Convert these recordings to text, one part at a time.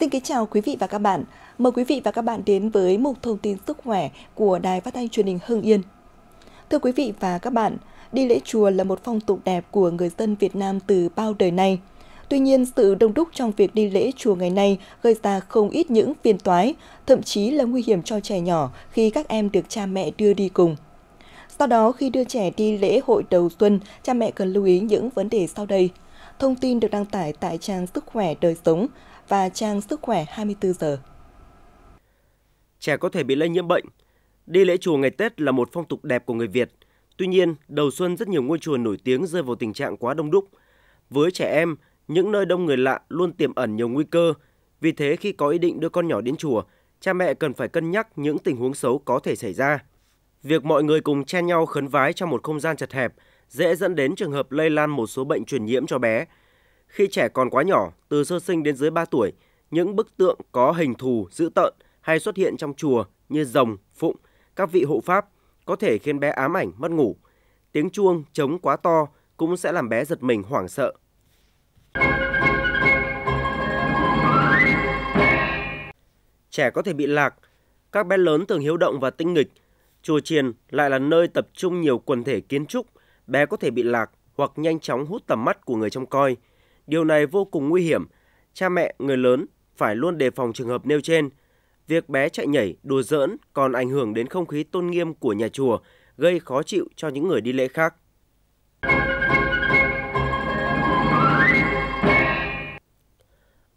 Xin kính chào quý vị và các bạn. Mời quý vị và các bạn đến với mục thông tin sức khỏe của Đài Phát thanh Truyền hình Hưng Yên. Thưa quý vị và các bạn, đi lễ chùa là một phong tục đẹp của người dân Việt Nam từ bao đời nay. Tuy nhiên, sự đông đúc trong việc đi lễ chùa ngày nay gây ra không ít những phiền toái, thậm chí là nguy hiểm cho trẻ nhỏ khi các em được cha mẹ đưa đi cùng. Sau đó, khi đưa trẻ đi lễ hội đầu xuân, cha mẹ cần lưu ý những vấn đề sau đây. Thông tin được đăng tải tại trang Sức khỏe đời sống và trang Sức khỏe 24 giờ. Trẻ có thể bị lây nhiễm bệnh. Đi lễ chùa ngày Tết là một phong tục đẹp của người Việt. Tuy nhiên, đầu xuân rất nhiều ngôi chùa nổi tiếng rơi vào tình trạng quá đông đúc. Với trẻ em, những nơi đông người lạ luôn tiềm ẩn nhiều nguy cơ. Vì thế khi có ý định đưa con nhỏ đến chùa, cha mẹ cần phải cân nhắc những tình huống xấu có thể xảy ra. Việc mọi người cùng chen nhau khấn vái trong một không gian chật hẹp dễ dẫn đến trường hợp lây lan một số bệnh truyền nhiễm cho bé – khi trẻ còn quá nhỏ, từ sơ sinh đến dưới 3 tuổi, những bức tượng có hình thù dữ tợn hay xuất hiện trong chùa như rồng, phụng, các vị hộ pháp có thể khiến bé ám ảnh mất ngủ. Tiếng chuông trống quá to cũng sẽ làm bé giật mình hoảng sợ. Trẻ có thể bị lạc, các bé lớn thường hiếu động và tinh nghịch. Chùa chiền lại là nơi tập trung nhiều quần thể kiến trúc, bé có thể bị lạc hoặc nhanh chóng hút tầm mắt của người trông coi – Điều này vô cùng nguy hiểm. Cha mẹ, người lớn phải luôn đề phòng trường hợp nêu trên. Việc bé chạy nhảy, đùa giỡn còn ảnh hưởng đến không khí tôn nghiêm của nhà chùa, gây khó chịu cho những người đi lễ khác.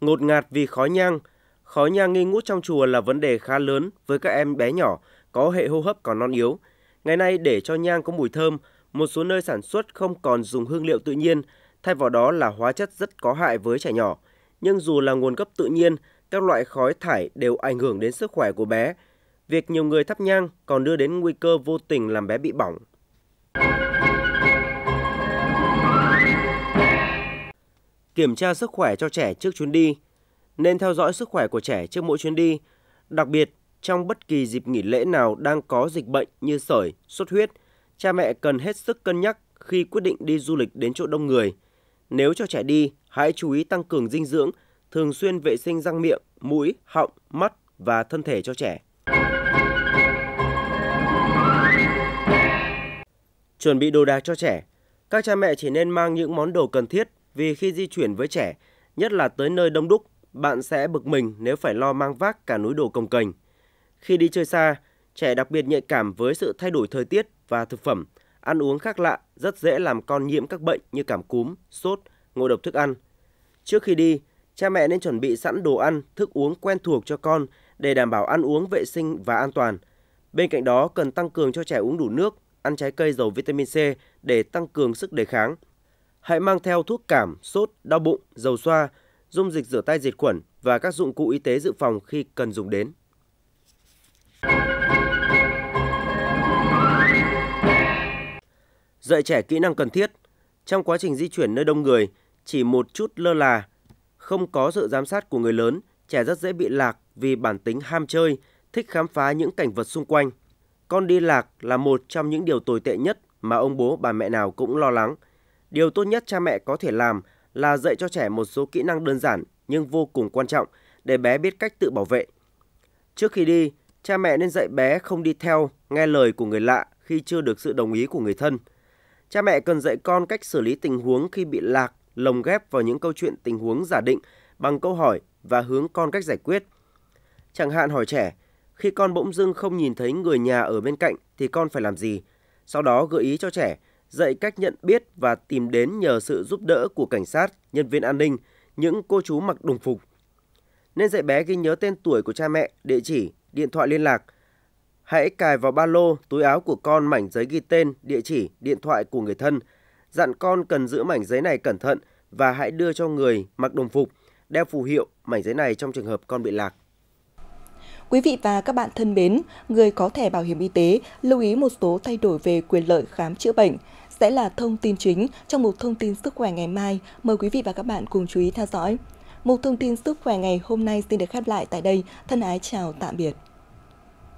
Ngột ngạt vì khói nhang, khói nhang nghi ngút trong chùa là vấn đề khá lớn với các em bé nhỏ có hệ hô hấp còn non yếu. Ngày nay để cho nhang có mùi thơm, một số nơi sản xuất không còn dùng hương liệu tự nhiên Thay vào đó là hóa chất rất có hại với trẻ nhỏ. Nhưng dù là nguồn gốc tự nhiên, các loại khói thải đều ảnh hưởng đến sức khỏe của bé. Việc nhiều người thắp nhang còn đưa đến nguy cơ vô tình làm bé bị bỏng. Kiểm tra sức khỏe cho trẻ trước chuyến đi. Nên theo dõi sức khỏe của trẻ trước mỗi chuyến đi, đặc biệt trong bất kỳ dịp nghỉ lễ nào đang có dịch bệnh như sởi, sốt huyết, cha mẹ cần hết sức cân nhắc khi quyết định đi du lịch đến chỗ đông người – nếu cho trẻ đi, hãy chú ý tăng cường dinh dưỡng, thường xuyên vệ sinh răng miệng, mũi, họng, mắt và thân thể cho trẻ. Chuẩn bị đồ đạc cho trẻ. Các cha mẹ chỉ nên mang những món đồ cần thiết vì khi di chuyển với trẻ, nhất là tới nơi đông đúc, bạn sẽ bực mình nếu phải lo mang vác cả núi đồ công cành. Khi đi chơi xa, trẻ đặc biệt nhạy cảm với sự thay đổi thời tiết và thực phẩm – ăn uống khác lạ rất dễ làm con nhiễm các bệnh như cảm cúm, sốt, ngộ độc thức ăn. Trước khi đi, cha mẹ nên chuẩn bị sẵn đồ ăn, thức uống quen thuộc cho con để đảm bảo ăn uống vệ sinh và an toàn. Bên cạnh đó, cần tăng cường cho trẻ uống đủ nước, ăn trái cây giàu vitamin C để tăng cường sức đề kháng. Hãy mang theo thuốc cảm, sốt, đau bụng, dầu xoa, dung dịch rửa tay diệt khuẩn và các dụng cụ y tế dự phòng khi cần dùng đến. dạy trẻ kỹ năng cần thiết. Trong quá trình di chuyển nơi đông người, chỉ một chút lơ là, không có sự giám sát của người lớn, trẻ rất dễ bị lạc vì bản tính ham chơi, thích khám phá những cảnh vật xung quanh. Con đi lạc là một trong những điều tồi tệ nhất mà ông bố bà mẹ nào cũng lo lắng. Điều tốt nhất cha mẹ có thể làm là dạy cho trẻ một số kỹ năng đơn giản nhưng vô cùng quan trọng để bé biết cách tự bảo vệ. Trước khi đi, cha mẹ nên dạy bé không đi theo, nghe lời của người lạ khi chưa được sự đồng ý của người thân – Cha mẹ cần dạy con cách xử lý tình huống khi bị lạc, lồng ghép vào những câu chuyện tình huống giả định bằng câu hỏi và hướng con cách giải quyết. Chẳng hạn hỏi trẻ, khi con bỗng dưng không nhìn thấy người nhà ở bên cạnh thì con phải làm gì? Sau đó gợi ý cho trẻ dạy cách nhận biết và tìm đến nhờ sự giúp đỡ của cảnh sát, nhân viên an ninh, những cô chú mặc đồng phục. Nên dạy bé ghi nhớ tên tuổi của cha mẹ, địa chỉ, điện thoại liên lạc Hãy cài vào ba lô, túi áo của con mảnh giấy ghi tên, địa chỉ, điện thoại của người thân. Dặn con cần giữ mảnh giấy này cẩn thận và hãy đưa cho người mặc đồng phục, đeo phù hiệu mảnh giấy này trong trường hợp con bị lạc. Quý vị và các bạn thân mến, người có thẻ bảo hiểm y tế lưu ý một số thay đổi về quyền lợi khám chữa bệnh sẽ là thông tin chính trong một thông tin sức khỏe ngày mai. Mời quý vị và các bạn cùng chú ý theo dõi. Một thông tin sức khỏe ngày hôm nay xin được khép lại tại đây. Thân ái chào tạm biệt.